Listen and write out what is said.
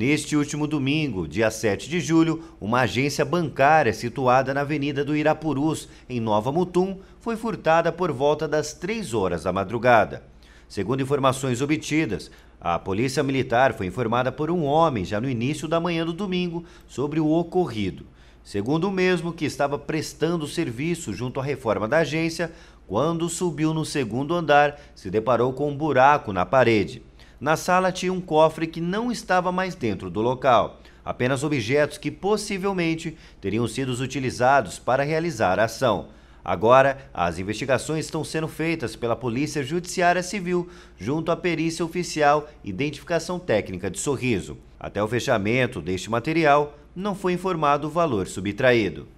Neste último domingo, dia 7 de julho, uma agência bancária situada na Avenida do Irapurus, em Nova Mutum, foi furtada por volta das 3 horas da madrugada. Segundo informações obtidas, a Polícia Militar foi informada por um homem já no início da manhã do domingo sobre o ocorrido. Segundo o mesmo, que estava prestando serviço junto à reforma da agência, quando subiu no segundo andar, se deparou com um buraco na parede. Na sala tinha um cofre que não estava mais dentro do local, apenas objetos que possivelmente teriam sido utilizados para realizar a ação. Agora, as investigações estão sendo feitas pela Polícia Judiciária Civil, junto à Perícia Oficial Identificação Técnica de Sorriso. Até o fechamento deste material, não foi informado o valor subtraído.